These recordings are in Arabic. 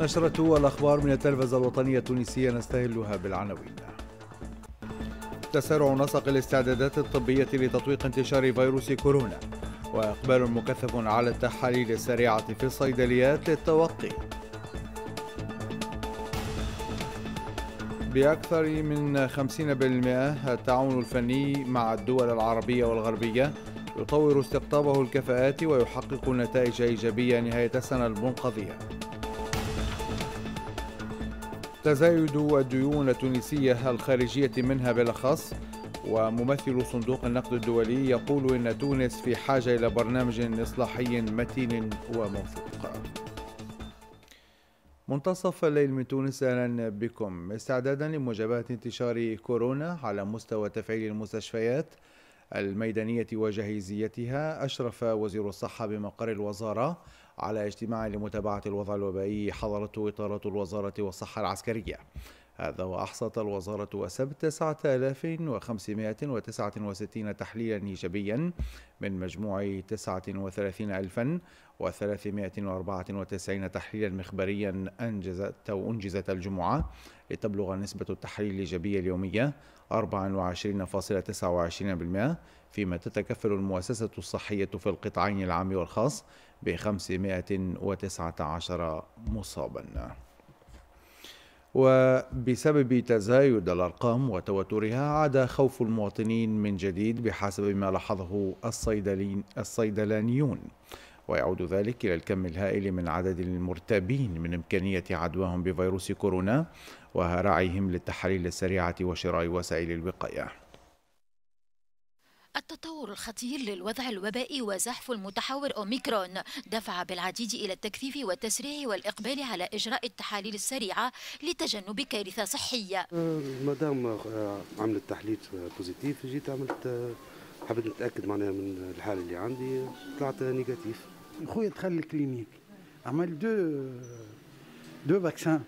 نشرة الأخبار من التلفزة الوطنية التونسية نستهلها بالعناوين تسارع نسق الاستعدادات الطبية لتطويق انتشار فيروس كورونا وإقبال مكثف على التحاليل السريعة في الصيدليات للتوقي بأكثر من 50% التعاون الفني مع الدول العربية والغربية يطور استقطابه الكفاءات ويحقق نتائج إيجابية نهاية السنة المنقضية تزايد الديون التونسية الخارجية منها بالأخص وممثل صندوق النقد الدولي يقول إن تونس في حاجة إلى برنامج إصلاحي متين وموثوق منتصف الليل من تونس اهلا بكم استعدادا لمجابهه انتشار كورونا على مستوى تفعيل المستشفيات الميدانية وجهيزيتها أشرف وزير الصحة بمقر الوزارة على اجتماع لمتابعة الوضع الوبائي حضرته إطارات الوزارة والصحة العسكرية هذا وأحصت الوزارة وسب 9569 تحليلا إيجابيا من مجموع 39394 تحليلا مخبريا أنجزت أو أنجزت الجمعة لتبلغ نسبة التحليل الإيجابية اليومية 24.29% فيما تتكفل المؤسسة الصحية في القطاعين العام والخاص ب 519 مصابا وبسبب تزايد الأرقام وتوترها عاد خوف المواطنين من جديد بحسب ما لاحظه الصيدلين الصيدلانيون ويعود ذلك إلى الكم الهائل من عدد المرتابين من إمكانية عدواهم بفيروس كورونا وهراعهم للتحاليل السريعة وشراء وسائل الوقاية التطور الخطير للوضع الوبائي وزحف المتحور أوميكرون دفع بالعديد إلى التكثيف والتسريع والإقبال على إجراء التحاليل السريعة لتجنب كارثة صحية أه، مدام أه، عملت تحليل بوزيتيف جيت عملت أه، حبيت نتأكد معناها من الحالة اللي عندي طلعت نيجاتيف خويا دخل الكلينيك عمل دو دو فاكسان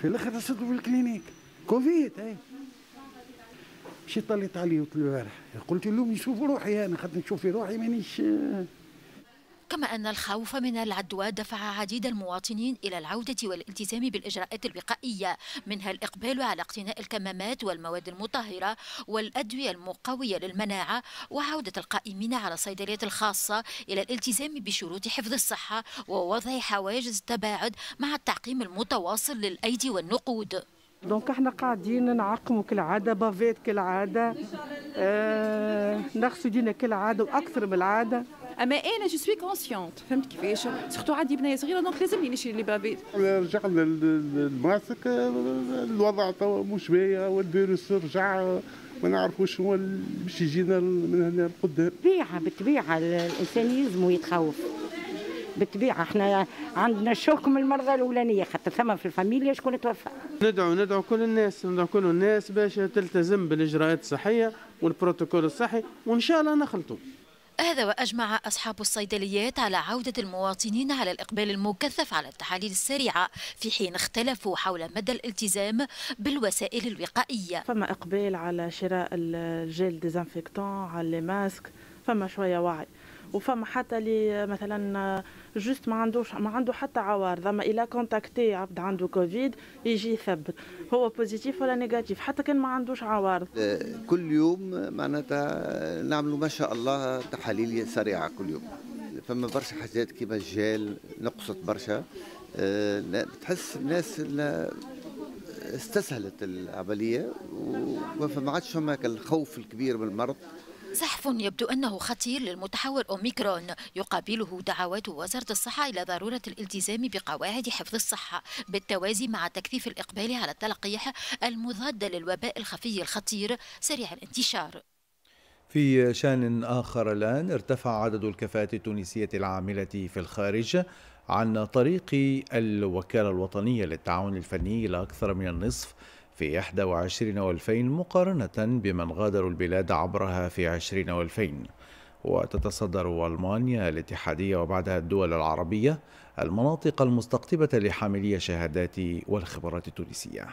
في الاخر رصدوا في الكلينيك كوفيد ايه شي طليت عليه البارح قلت لهم يشوفوا روحي انا خاطر نشوف في روحي مانيش كما أن الخوف من العدوى دفع عديد المواطنين إلى العودة والالتزام بالإجراءات الوقائية منها الإقبال على اقتناء الكمامات والمواد المطهرة والأدوية المقوية للمناعة وعودة القائمين على الصيدليات الخاصة إلى الالتزام بشروط حفظ الصحة ووضع حواجز تباعد مع التعقيم المتواصل للأيدي والنقود دونك احنا قاعدين نعقموا كالعاده بافيت كالعاده آه نغسل دينا كالعاده واكثر من العاده اما انا جو سوي كونسيونت فهمت كيفاش سورتو عندي بنيه صغيره دونك لازمني نشري لي بافيت رجعنا للماسك الوضع توا مش باهي والفيروس رجع ما نعرفوش هو باش يجينا من هنا لقدام بالطبيعه بالطبيعه الانسان يلزمه يتخوف بالطبيعه احنا عندنا الشوك من المرضى الاولانيه خاطر ثم في الفاميليا شكون توفى ندعو ندعو كل الناس ندعو كل الناس باش تلتزم بالاجراءات الصحيه والبروتوكول الصحي وان شاء الله نخلطوا هذا وأجمع أصحاب الصيدليات على عودة المواطنين على الإقبال المكثف على التحاليل السريعة في حين اختلفوا حول مدى الالتزام بالوسائل الوقائية فما إقبال على شراء الجيل ديزانفيكتون على الماسك فما شوية وعي وفما حتى اللي مثلا جوست ما عندوش ما عنده حتى عوارض اما الا كونتاكتي عبد عنده كوفيد يجي يثبت هو بوزيتيف ولا نيجاتيف حتى كان ما عندوش عوارض كل يوم معناتها نعملوا ما شاء الله تحاليل سريعه كل يوم فما برشا حاجات كيما الجال نقصت برشا تحس الناس استسهلت العمليه وما عادش هما الخوف الكبير من المرض ملحف يبدو أنه خطير للمتحور أوميكرون يقابله دعوات وزارة الصحة إلى ضرورة الالتزام بقواعد حفظ الصحة بالتوازي مع تكثيف الإقبال على التلقيح المضاد للوباء الخفي الخطير سريع الانتشار في شان آخر الآن ارتفع عدد الكفاءات التونسية العاملة في الخارج عن طريق الوكالة الوطنية للتعاون الفني إلى أكثر من النصف في 21 و2000 مقارنة بمن غادروا البلاد عبرها في 20 و2000 وتتصدر ألمانيا الاتحادية وبعدها الدول العربية المناطق المستقطبة لحاملي الشهادات والخبرات التونسية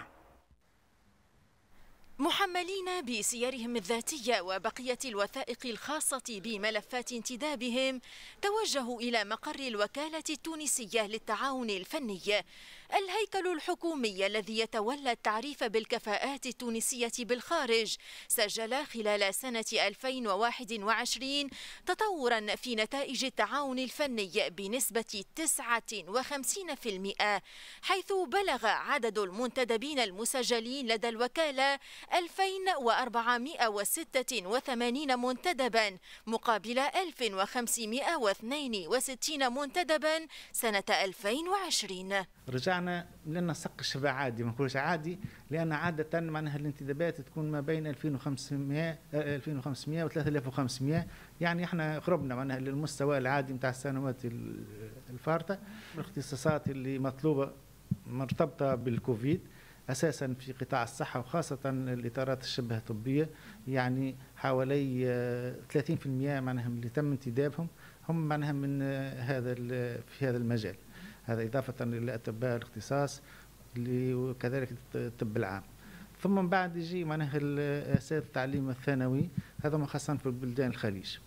محملين بسيرهم الذاتية وبقية الوثائق الخاصة بملفات انتدابهم توجهوا إلى مقر الوكالة التونسية للتعاون الفني الهيكل الحكومي الذي يتولى التعريف بالكفاءات التونسية بالخارج سجل خلال سنة 2021 تطورا في نتائج التعاون الفني بنسبة 59% حيث بلغ عدد المنتدبين المسجلين لدى الوكالة 2486 منتدبا مقابل 1562 منتدبا سنة 2020 رجع بتاعنا لنا سق شبه عادي ما نقولش عادي لان عاده معناها الانتدابات تكون ما بين 2500 2500 آه، و 3500 يعني احنا قربنا معناها للمستوى العادي نتاع السنوات الفارطه الاختصاصات اللي مطلوبه مرتبطه بالكوفيد اساسا في قطاع الصحه وخاصه الاطارات الشبه طبيه يعني حوالي 30% آه، معناها اللي تم انتدابهم هم معناها من آه، هذا في هذا المجال هذا إضافة لأطباء الاختصاص وكذلك الطب العام ثم من بعد يجي معناها أساتذة التعليم الثانوي هذا خاصه في بلدان الخليج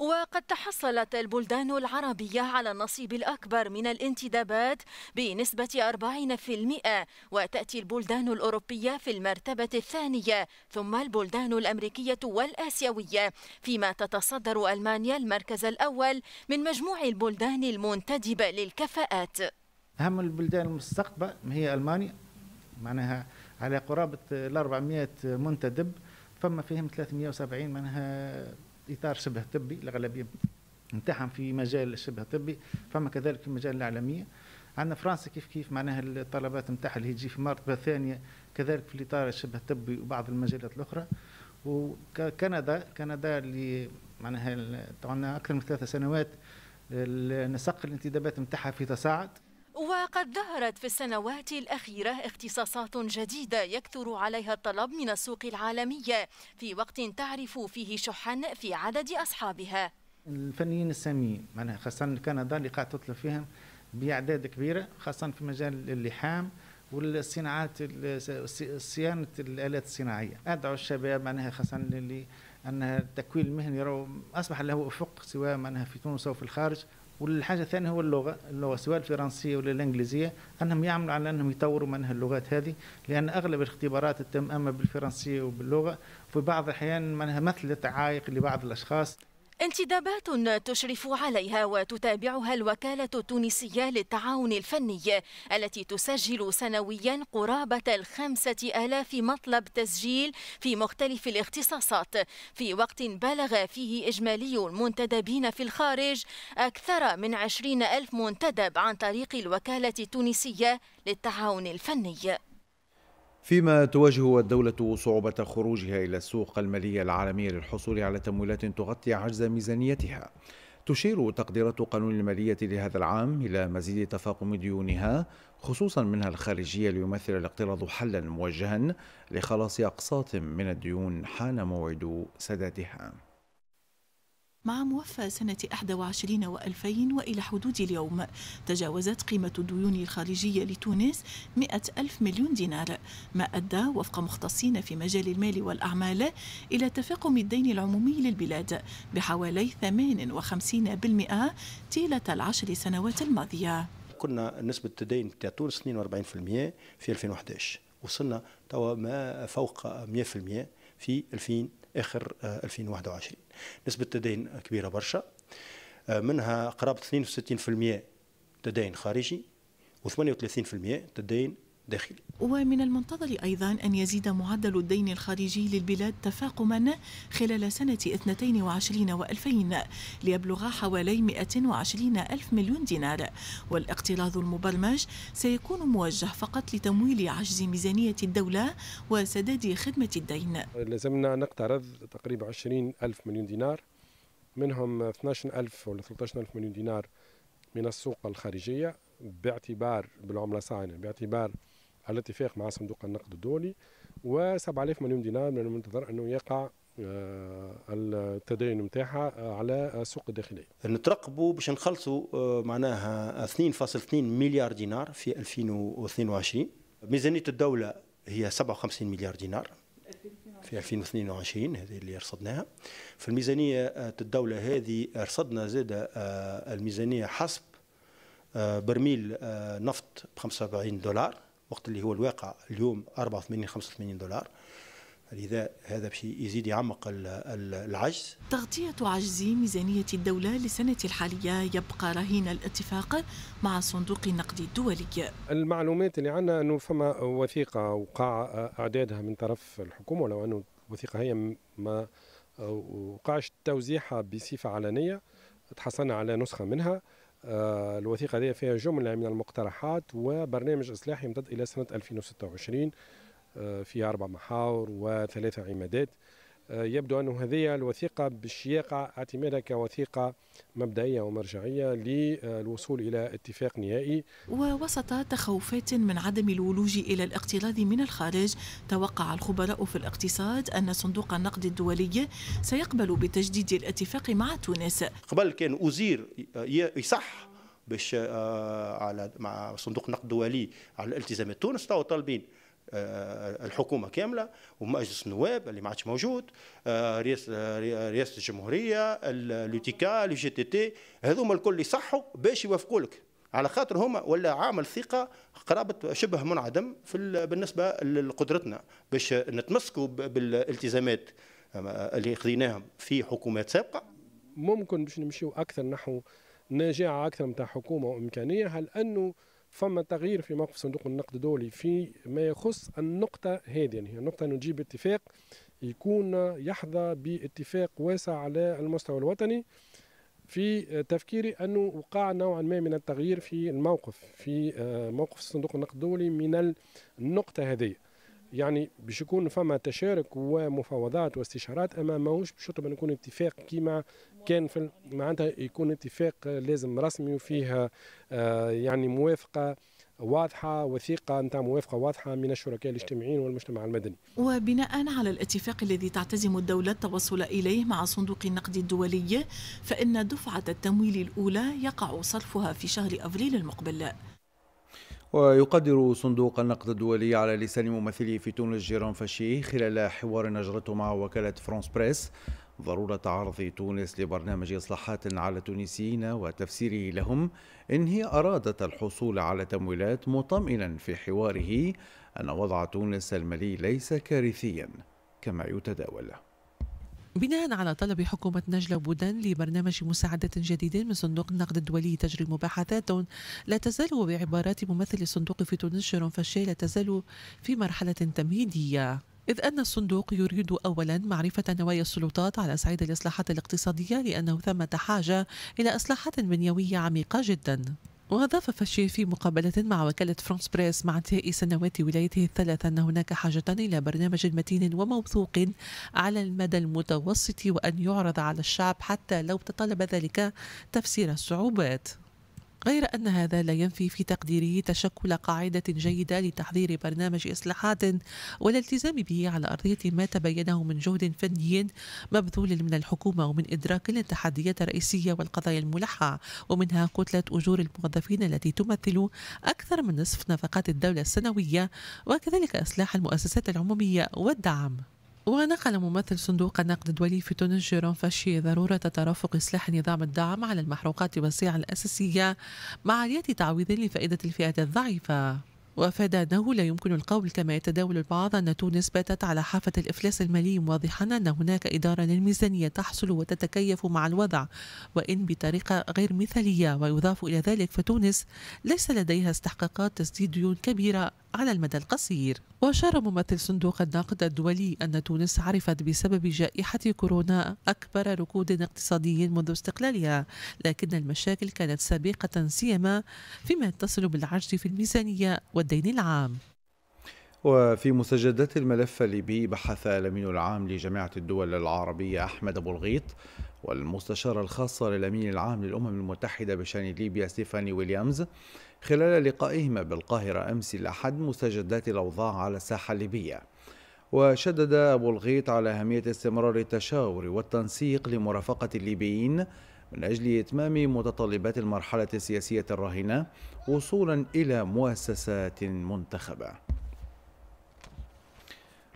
وقد تحصلت البلدان العربية على النصيب الأكبر من الانتدابات بنسبة 40% وتأتي البلدان الأوروبية في المرتبة الثانية ثم البلدان الأمريكية والآسيوية فيما تتصدر ألمانيا المركز الأول من مجموع البلدان المنتدبة للكفاءات أهم البلدان المستقبل هي ألمانيا معناها على قرابة 400 منتدب فما فيهم 370 منها اطار شبه طبي الاغلبيه نتاعهم في مجال شبه طبي فما كذلك في مجال الاعلاميه عندنا فرنسا كيف كيف معناها الطلبات نتاعها اللي تجي في مرتبه ثانيه كذلك في الاطار الشبه الطبي وبعض المجالات الاخرى وكندا كندا اللي معناها عندنا اكثر من ثلاثة سنوات نسق الانتدابات نتاعها في تصاعد وقد ظهرت في السنوات الأخيرة اختصاصات جديدة يكثر عليها الطلب من السوق العالمية في وقت تعرف فيه شحا في عدد أصحابها الفنيين الساميين معناها خاصة كندا اللي قاعد تطلب فيهم بأعداد كبيرة خاصة في مجال اللحام والصناعات صيانة الآلات الصناعية أدعو الشباب معناها خاصة اللي أن التكوين المهني أصبح له أفق سواء معناها في تونس أو في الخارج والحاجه الثانيه هو اللغه اللغه سواء الفرنسيه ولا الانجليزيه انهم يعملوا على انهم يطوروا منها اللغات هذه لان اغلب الاختبارات تتم اما بالفرنسيه وباللغه في بعض الاحيان منها مثلت عائق لبعض الاشخاص انتدابات تشرف عليها وتتابعها الوكالة التونسية للتعاون الفني التي تسجل سنويا قرابة الخمسة آلاف مطلب تسجيل في مختلف الاختصاصات في وقت بلغ فيه إجمالي المنتدبين في الخارج أكثر من عشرين ألف منتدب عن طريق الوكالة التونسية للتعاون الفني فيما تواجه الدولة صعوبة خروجها إلى السوق المالية العالمية للحصول على تمويلات تغطي عجز ميزانيتها تشير تقديرات قانون المالية لهذا العام إلى مزيد تفاقم ديونها خصوصا منها الخارجية ليمثل الاقتراض حلا موجها لخلاص أقساط من الديون حان موعد سدادها مع موفى سنة 21 و2000 وإلى حدود اليوم تجاوزت قيمة الديون الخارجية لتونس 100 ألف مليون دينار ما أدى وفق مختصين في مجال المال والأعمال إلى تفاقم الدين العمومي للبلاد بحوالي 58% طيلة العشر سنوات الماضية كنا نسبة الدين بتاع تونس 42% في 2011 وصلنا توا ما فوق 100% في 2000 اخر 2021 آه، نسبه التدين كبيره برشا آه، منها قرابه 62% تدين خارجي و38% تدين الداخلي ومن المنتظر أيضا أن يزيد معدل الدين الخارجي للبلاد تفاقما خلال سنة 22 و2000 ليبلغ حوالي 120 ألف مليون دينار والاقتراض المبرمج سيكون موجه فقط لتمويل عجز ميزانية الدولة وسداد خدمة الدين لازمنا نقترض تقريبا 20 ألف مليون دينار منهم 12 ألف ولا 13 ألف مليون دينار من السوق الخارجية باعتبار بالعملة صاعنة باعتبار على اتفاق مع صندوق النقد الدولي و7000 مليون دينار من المنتظر انه يقع آه، التدين نتاعها آه، على السوق الداخلي نترقبوا باش نخلصوا آه، معناها 2.2 مليار دينار في 2022 ميزانيه الدوله هي 57 مليار دينار في 2022 هذه اللي رصدناها في الميزانيه الدوله هذه رصدنا زاد الميزانيه حسب برميل نفط ب 75 دولار وقت اللي هو الواقع اليوم 84 85 دولار لذا هذا باش يزيد يعمق العجز تغطية عجز ميزانية الدولة للسنة الحالية يبقى رهين الاتفاق مع صندوق النقد الدولي المعلومات اللي عندنا أنه فما وثيقة وقع أعدادها من طرف الحكومة ولو أنه الوثيقة هي ما وقعش توزيعها بصفة علنية تحصلنا على نسخة منها آه، الوثيقة هذه فيها جملة من المقترحات وبرنامج إصلاحي يمتد إلى سنة 2026 آه، فيها أربع محاور وثلاثة عمادات آه، يبدو أن هذه الوثيقة بالشياقة اعتمادها كوثيقة مبدئية ومرجعية للوصول إلى اتفاق نهائي ووسط تخوفات من عدم الولوج إلى الاقتراض من الخارج توقع الخبراء في الاقتصاد أن صندوق النقد الدولي سيقبل بتجديد الاتفاق مع تونس قبل كان أزير يصح باش آه، على مع صندوق النقد الدولي على الالتزامات تونس تو طالبين آه، الحكومه كامله ومجلس النواب اللي ما عادش موجود رئاسه رئاسه الجمهوريه لوتيكا لو جي تي تي هذوما الكل اللي صحوا باش يوافقوا لك على خاطر هما ولا عامل ثقه قرابه شبه منعدم في بالنسبه لقدرتنا باش نتمسكوا بالالتزامات آه، اللي خذيناهم في حكومات سابقه ممكن باش نمشيو اكثر نحو نجاعه اكثر نتاع حكومه وامكانيه هل انه فما تغيير في موقف صندوق النقد الدولي في ما يخص النقطة هذه يعني النقطة نجيب اتفاق يكون يحظى باتفاق واسع على المستوى الوطني في تفكيري أنه وقع نوعا ما من التغيير في الموقف في آه، موقف صندوق النقد الدولي من النقطة هذه يعني باش يكون فما تشارك ومفاوضات واستشارات اما ماهوش بشرط طبعا يكون اتفاق كيما كان في معناتها يكون اتفاق لازم رسمي وفيه آه، يعني موافقه واضحة وثيقة نتاع موافقة واضحة من الشركاء الاجتماعيين والمجتمع المدني وبناء على الاتفاق الذي تعتزم الدولة التوصل إليه مع صندوق النقد الدولي فإن دفعة التمويل الأولى يقع صرفها في شهر أفريل المقبل ويقدر صندوق النقد الدولي على لسان ممثله في تونس جيران فاشي خلال حوار أجرته مع وكالة فرانس بريس ضرورة عرض تونس لبرنامج إصلاحات على التونسيين وتفسيره لهم إن هي أرادت الحصول على تمويلات مطمئنا في حواره أن وضع تونس المالي ليس كارثيا كما يتداول بناء على طلب حكومة نجلة بودان لبرنامج مساعدات جديد من صندوق النقد الدولي تجري مباحثات لا تزال بعبارات ممثل الصندوق في تونس شيرون فاشي لا تزال في مرحلة تمهيدية إذ أن الصندوق يريد أولا معرفة نوايا السلطات على صعيد الإصلاحات الاقتصادية لأنه ثمة حاجة إلى إصلاحات بنيوية عميقة جدا وأضاف فاشي في مقابلة مع وكالة فرانس بريس مع انتهاء سنوات ولايته الثلاث أن هناك حاجة إلى برنامج متين وموثوق على المدى المتوسط وأن يعرض على الشعب حتى لو تطلب ذلك تفسير الصعوبات غير أن هذا لا ينفي في تقديره تشكل قاعدة جيدة لتحضير برنامج إصلاحات والالتزام به على أرضية ما تبينه من جهد فني مبذول من الحكومة ومن إدراك للتحديات الرئيسية والقضايا الملحة ومنها كتلة أجور الموظفين التي تمثل أكثر من نصف نفقات الدولة السنوية وكذلك إصلاح المؤسسات العمومية والدعم ونقل ممثل صندوق النقد الدولي في تونس جيرون فاشي ضرورة ترافق إصلاح نظام الدعم على المحروقات والسلع الأساسية مع عالية تعويض لفائدة الفئات الضعيفة وافاد انه لا يمكن القول كما يتداول البعض ان تونس باتت على حافه الافلاس المالي واضحا ان هناك اداره للميزانيه تحصل وتتكيف مع الوضع وان بطريقه غير مثاليه ويضاف الى ذلك فتونس ليس لديها استحقاقات تسديد ديون كبيره على المدى القصير وأشار ممثل صندوق النقد الدولي أن تونس عرفت بسبب جائحة كورونا أكبر ركود اقتصادي منذ استقلالها لكن المشاكل كانت سابقة سيما فيما يتصل بالعجز في الميزانية والدين العام وفي مستجدات الملف الليبي بحث الامين العام لجامعه الدول العربيه احمد ابو الغيط والمستشار الخاصة للأمين العام للأمم المتحدة بشأن ليبيا ستيفاني ويليامز خلال لقائهما بالقاهرة أمس الأحد مستجدات الأوضاع على الساحة الليبية وشدد أبو الغيط على أهمية استمرار التشاور والتنسيق لمرافقة الليبيين من أجل إتمام متطلبات المرحلة السياسية الراهنة وصولا إلى مؤسسات منتخبة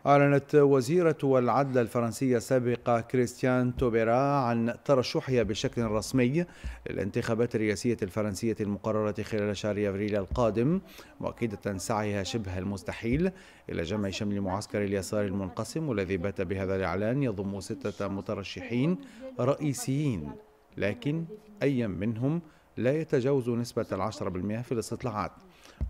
أعلنت وزيرة العدل الفرنسية السابقة كريستيان توبيرا عن ترشحها بشكل رسمي للانتخابات الرئاسية الفرنسية المقررة خلال شهر أبريل القادم مؤكدة سعيها شبه المستحيل إلى جمع شمل معسكر اليسار المنقسم والذي بات بهذا الإعلان يضم ستة مترشحين رئيسيين لكن أي منهم لا يتجاوز نسبة العشرة بالمئة في الاستطلاعات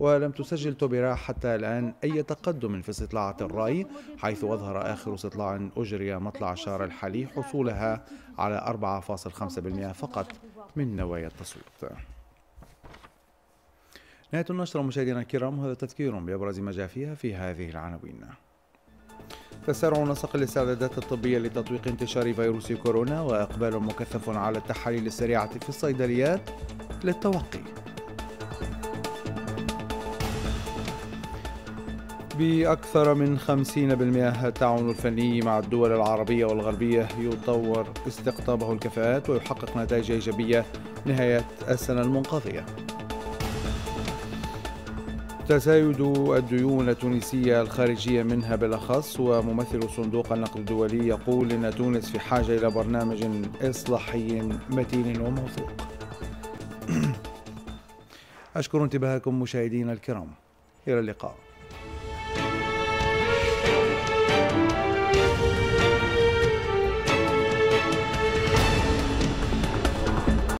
ولم تسجل توبيرا حتى الآن أي تقدم في استطلاع الرأي حيث أظهر آخر استطلاع أجري مطلع شهر الحالي حصولها على 4.5% فقط من نوايا التصويت نهاية النشرة مشاهدينا الكرام هذا تذكير بأبرز ما جاء فيها في هذه العناوين تسارع نسق الاستعدادات الطبية لتطويق انتشار فيروس كورونا وإقبال مكثف على التحاليل السريعة في الصيدليات للتوقي بأكثر من 50% التعاون الفني مع الدول العربية والغربية يطور استقطابه الكفاءات ويحقق نتائج إيجابية نهاية السنة المنقضية تزايد الديون التونسية الخارجية منها بالأخص وممثل صندوق النقد الدولي يقول إن تونس في حاجة إلى برنامج إصلاحي متين وموثوق أشكر انتباهكم مشاهدينا الكرام إلى اللقاء